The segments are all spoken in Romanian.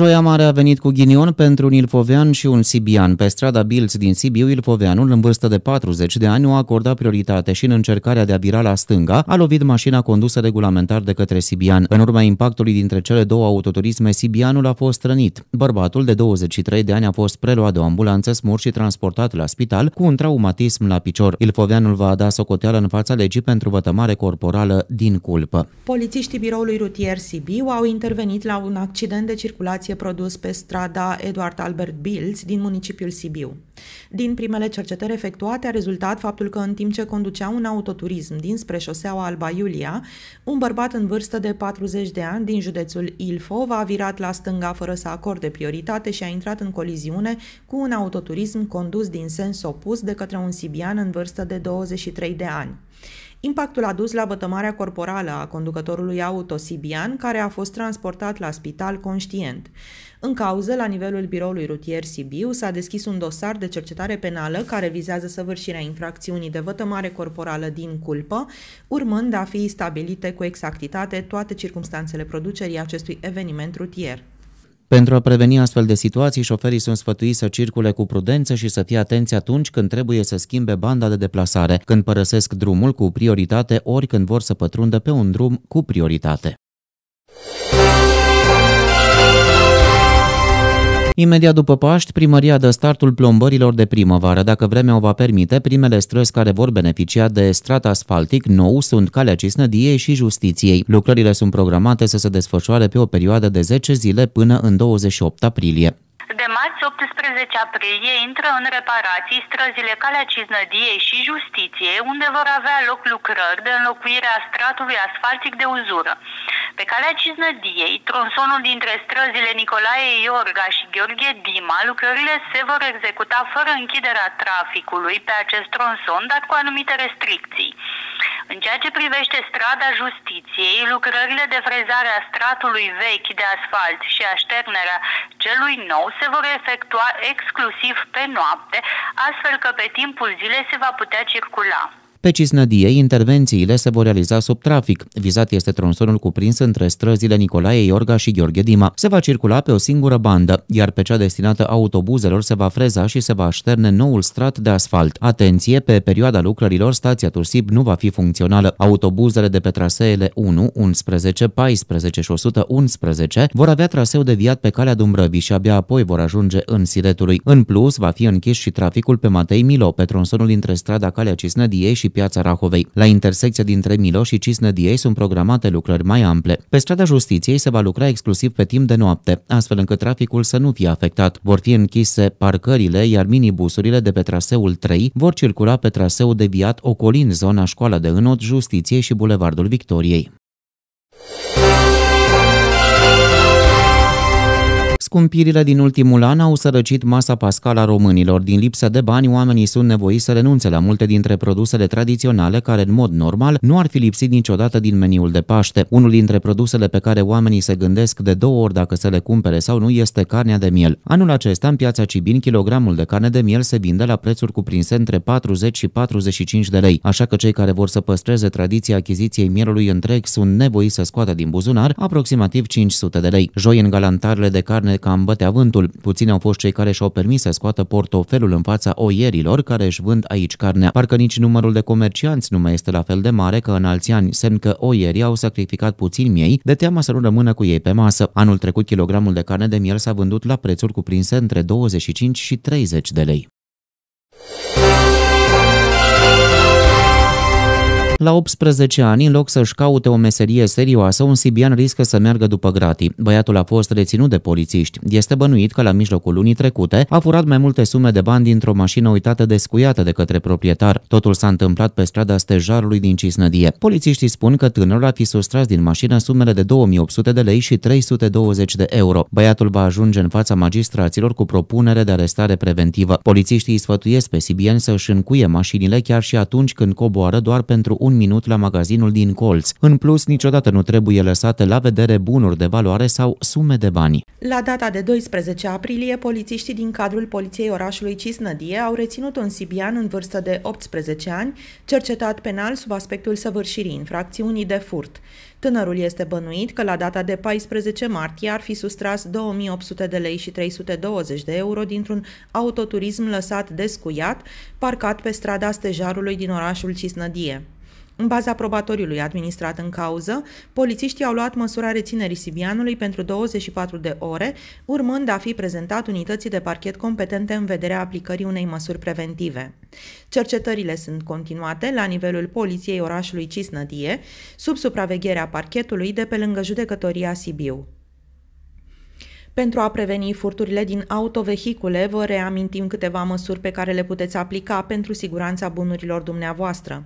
Joia Mare a venit cu ghinion pentru un ilfovean și un sibian. Pe strada Bilț din Sibiu, ilfoveanul în vârstă de 40 de ani o a acordat prioritate și în încercarea de a vira la stânga a lovit mașina condusă regulamentar de către sibian. În urma impactului dintre cele două autoturisme, sibianul a fost rănit. Bărbatul de 23 de ani a fost preluat de o ambulanță smur și transportat la spital cu un traumatism la picior. Ilfoveanul va da socoteală în fața legii pentru vătămare corporală din culpă. Polițiștii biroului rutier Sibiu au intervenit la un accident de circulație informație produs pe strada Eduard Albert Bilz din municipiul Sibiu. Din primele cercetări efectuate a rezultat faptul că în timp ce conducea un autoturism dinspre șoseaua Alba Iulia, un bărbat în vârstă de 40 de ani din județul Ilfov a virat la stânga fără să acorde prioritate și a intrat în coliziune cu un autoturism condus din sens opus de către un sibian în vârstă de 23 de ani. Impactul a dus la vătămarea corporală a conducătorului auto Sibian, care a fost transportat la spital conștient. În cauză, la nivelul biroului rutier Sibiu, s-a deschis un dosar de cercetare penală care vizează săvârșirea infracțiunii de vătămare corporală din culpă, urmând a fi stabilite cu exactitate toate circunstanțele producerii acestui eveniment rutier. Pentru a preveni astfel de situații, șoferii sunt sfătuiți să circule cu prudență și să fie atenți atunci când trebuie să schimbe banda de deplasare, când părăsesc drumul cu prioritate ori când vor să pătrundă pe un drum cu prioritate. Imediat după Paști, primăria dă startul plombărilor de primăvară. Dacă vremea o va permite, primele străzi care vor beneficia de strat asfaltic nou sunt Calea Cisnădiei și Justiției. Lucrările sunt programate să se desfășoare pe o perioadă de 10 zile până în 28 aprilie. De marți 18 aprilie intră în reparații străzile Calea Ciznădiei și Justiție, unde vor avea loc lucrări de înlocuire a stratului asfaltic de uzură. Pe Calea Ciznădiei, tronsonul dintre străzile Nicolae Iorga și Gheorghe Dima, lucrările se vor executa fără închiderea traficului pe acest tronson, dar cu anumite restricții ceea ce privește strada justiției, lucrările de frezare a stratului vechi de asfalt și a șternerea celui nou se vor efectua exclusiv pe noapte, astfel că pe timpul zilei se va putea circula. Pe Cisnădie, intervențiile se vor realiza sub trafic. Vizat este tronsonul cuprins între străzile Nicolae Iorga și Gheorghe Dima. Se va circula pe o singură bandă, iar pe cea destinată autobuzelor se va freza și se va șterne noul strat de asfalt. Atenție, pe perioada lucrărilor, stația Tursib nu va fi funcțională. Autobuzele de pe traseele 1, 11, 14 și 111 vor avea traseu deviat pe calea Dumbrăvii și abia apoi vor ajunge în Siretului. În plus, va fi închis și traficul pe Matei Milo, pe tronsonul dintre strada Calea Cisnădiei și piața Rahovei. La intersecția dintre Milo și Cisnădiei sunt programate lucrări mai ample. Pe strada Justiției se va lucra exclusiv pe timp de noapte, astfel încât traficul să nu fie afectat. Vor fi închise parcările, iar minibusurile de pe traseul 3 vor circula pe traseu deviat ocolind zona școala de înot, Justiției și Bulevardul Victoriei. Scumpirile din ultimul an au sărăcit masa pascală a românilor. Din lipsă de bani, oamenii sunt nevoiți să renunțe la multe dintre produsele tradiționale care, în mod normal, nu ar fi lipsit niciodată din meniul de Paște. Unul dintre produsele pe care oamenii se gândesc de două ori dacă să le cumpere sau nu este carnea de miel. Anul acesta, în piața Cibin, kilogramul de carne de miel se vinde la prețuri cuprinse între 40 și 45 de lei, așa că cei care vor să păstreze tradiția achiziției mielului întreg sunt nevoiți să scoată din buzunar aproximativ 500 de lei. Joi, în galantarele de carne cam bătea vântul. Puțini au fost cei care și-au permis să scoată portofelul în fața oierilor care își vând aici carnea. Parcă nici numărul de comercianți nu mai este la fel de mare ca în alți ani, semn că oierii au sacrificat puțin miei de teama să nu rămână cu ei pe masă. Anul trecut, kilogramul de carne de miel s-a vândut la prețuri cuprinse între 25 și 30 de lei. La 18 ani, în loc să-și caute o meserie serioasă, un sibian riscă să meargă după gratii. Băiatul a fost reținut de polițiști. Este bănuit că la mijlocul lunii trecute a furat mai multe sume de bani dintr-o mașină uitată descuiată de către proprietar. Totul s-a întâmplat pe strada stejarului din Cisnădie. Polițiștii spun că tânărul a fi sustras din mașină sumele de 2800 de lei și 320 de euro. Băiatul va ajunge în fața magistraților cu propunere de arestare preventivă. Polițiștii îi sfătuiesc pe sibian să-și încuie mașinile chiar și atunci când coboară doar pentru un un minut la magazinul din colț. În plus, niciodată nu trebuie lăsate la vedere bunuri de valoare sau sume de bani. La data de 12 aprilie, polițiștii din cadrul Poliției orașului Cisnădie au reținut un sibian în vârstă de 18 ani, cercetat penal sub aspectul săvârșirii infracțiunii de furt. Tânărul este bănuit că la data de 14 martie ar fi sustras 2800 de lei și 320 de euro dintr-un autoturism lăsat descuiat, parcat pe strada stejarului din orașul Cisnădie. În baza probatoriului administrat în cauză, polițiștii au luat măsura reținerii Sibianului pentru 24 de ore, urmând a fi prezentat unității de parchet competente în vederea aplicării unei măsuri preventive. Cercetările sunt continuate la nivelul poliției orașului Cisnădie, sub supravegherea parchetului de pe lângă judecătoria Sibiu. Pentru a preveni furturile din autovehicule, vă reamintim câteva măsuri pe care le puteți aplica pentru siguranța bunurilor dumneavoastră.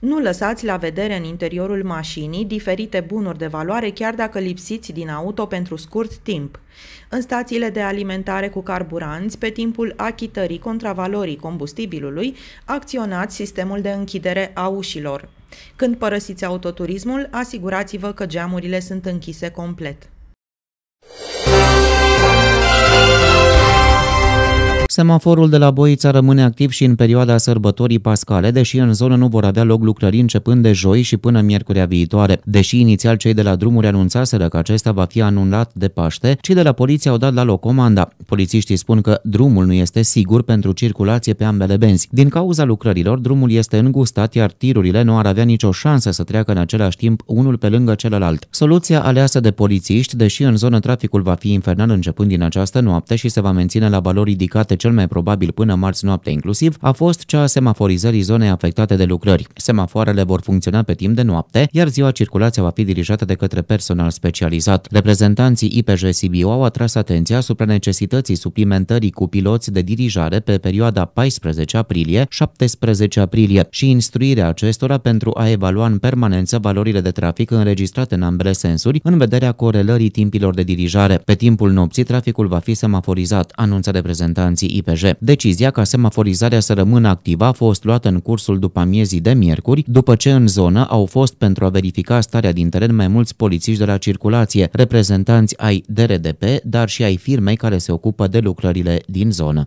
Nu lăsați la vedere în interiorul mașinii diferite bunuri de valoare chiar dacă lipsiți din auto pentru scurt timp. În stațiile de alimentare cu carburanți, pe timpul achitării contravalorii combustibilului, acționați sistemul de închidere a ușilor. Când părăsiți autoturismul, asigurați-vă că geamurile sunt închise complet. Semaforul de la Boița rămâne activ și în perioada sărbătorii pascale, deși în zonă nu vor avea loc lucrări începând de joi și până miercurea viitoare. Deși inițial cei de la drumuri anunțaseră că acesta va fi anulat de Paște, cei de la poliție au dat la loc comanda. Polițiștii spun că drumul nu este sigur pentru circulație pe ambele benzi. Din cauza lucrărilor, drumul este îngustat, iar tirurile nu ar avea nicio șansă să treacă în același timp unul pe lângă celălalt. Soluția aleasă de polițiști, deși în zonă traficul va fi infernal începând din această noapte și se va menține la valori ridicate cel mai probabil până marți noapte inclusiv, a fost cea a semaforizării zonei afectate de lucrări. Semafoarele vor funcționa pe timp de noapte, iar ziua circulația va fi dirijată de către personal specializat. Reprezentanții IPJ Sibiu au atras atenția asupra necesității suplimentării cu piloți de dirijare pe perioada 14 aprilie-17 aprilie și instruirea acestora pentru a evalua în permanență valorile de trafic înregistrate în ambele sensuri în vederea corelării timpilor de dirijare. Pe timpul nopții, traficul va fi semaforizat, anunță reprezentanții IPJ. Decizia ca semaforizarea să rămână activă a fost luată în cursul după amiezii de miercuri, după ce în zonă au fost pentru a verifica starea din teren mai mulți polițiști de la circulație, reprezentanți ai DRDP, dar și ai firmei care se ocupă de lucrările din zonă.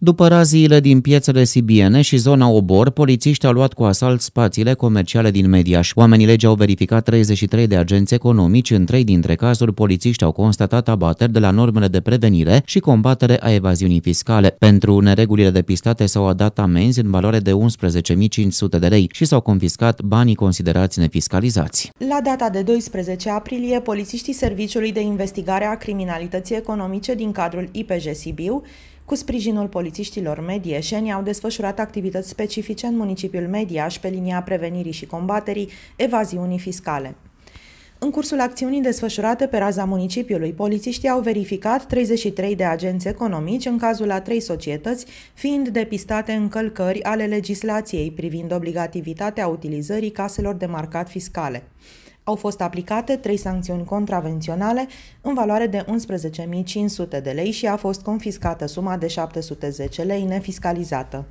După raziile din piețele sibiene și zona Obor, polițiștii au luat cu asalt spațiile comerciale din Mediaș. Oamenii legi au verificat 33 de agenți economici. În trei dintre cazuri, polițiștii au constatat abateri de la normele de prevenire și combatere a evaziunii fiscale. Pentru neregulile depistate s-au dat amenzi în valoare de 11.500 de lei și s-au confiscat banii considerați nefiscalizați. La data de 12 aprilie, polițiștii Serviciului de Investigare a Criminalității Economice din cadrul IPJ Sibiu cu sprijinul polițiștilor medieșeni au desfășurat activități specifice în municipiul Mediaș pe linia prevenirii și combaterii evaziunii fiscale. În cursul acțiunii desfășurate pe raza municipiului, polițiștii au verificat 33 de agenți economici, în cazul a trei societăți, fiind depistate încălcări ale legislației privind obligativitatea utilizării caselor de marcat fiscale. Au fost aplicate trei sancțiuni contravenționale în valoare de 11.500 de lei și a fost confiscată suma de 710 lei nefiscalizată.